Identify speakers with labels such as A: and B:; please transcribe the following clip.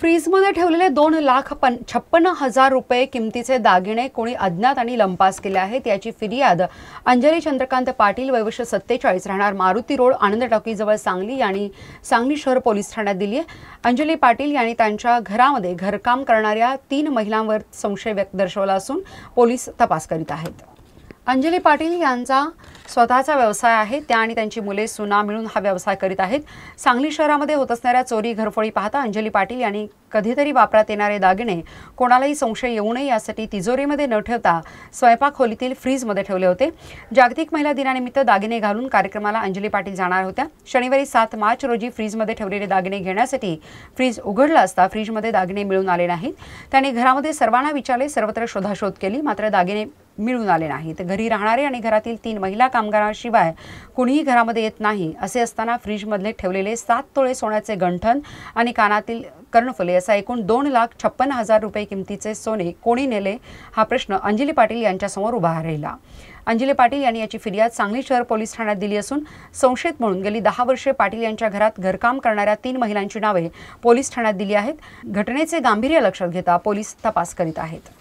A: फ्रीजमध्ये ठेवलेले दोन लाख छप्पन्न हजार रुपये किमतीचे दागिने कोणी अज्ञात आणि लंपास केले आहेत याची फिर्याद अंजली चंद्रकांत पाटील वयवर्ष सत्तेचाळीस राहणार मारुती रोड आनंद टॉकीजवळ सांगली यांनी सांगली शहर पोलीस ठाण्यात दिली आहे अंजली पाटील यांनी त्यांच्या घरामध्ये घरकाम करणाऱ्या तीन महिलांवर संशय व्यक्त दर्शवला असून पोलीस तपास करीत आहेत अंजली पाटील यांचा स्वतःचा व्यवसाय आहे त्या आणि त्यांची मुले सुना मिळून हा व्यवसाय करीत आहेत सांगली शहरामध्ये होत असणाऱ्या चोरी घरफोडी पाहता अंजली पाटील यांनी कधीतरी वापरात येणारे दागिने कोणालाही संशय येऊ नये यासाठी तिजोरीमध्ये न ठेवता स्वयंपाक खोलीतील फ्रीजमध्ये ठेवले होते जागतिक महिला दिनानिमित्त दागिने घालून कार्यक्रमाला अंजली पाटील जाणार होत्या शनिवारी सात मार्च रोजी फ्रीजमध्ये ठेवलेले दागिने घेण्यासाठी फ्रीज उघडला असता फ्रीजमध्ये दागिने मिळून आले नाहीत त्यांनी घरामध्ये सर्वांना विचारले सर्वत्र शोधाशोध केली मात्र दागिने मिळून आले नाही तर घरी राहणारे आणि घरातील तीन महिला कामगारांशिवाय कुणीही घरामध्ये येत नाही असे असताना फ्रीजमधले ठेवलेले सात तोळे सोन्याचे गंठन आणि कानातील कर्णफुले असा एकूण दोन लाख छप्पन्न हजार रुपये किमतीचे सोने कोणी नेले हा प्रश्न अंजली पाटील यांच्यासमोर उभा राहिला अंजली पाटील यांनी याची फिर्याद सांगली शहर पोलीस ठाण्यात दिली असून संशयित म्हणून गेली दहा वर्षे पाटील यांच्या घरात घरकाम करणाऱ्या तीन महिलांची नावे पोलीस ठाण्यात दिली आहेत घटनेचे गांभीर्य लक्षात घेता पोलीस तपास करीत आहेत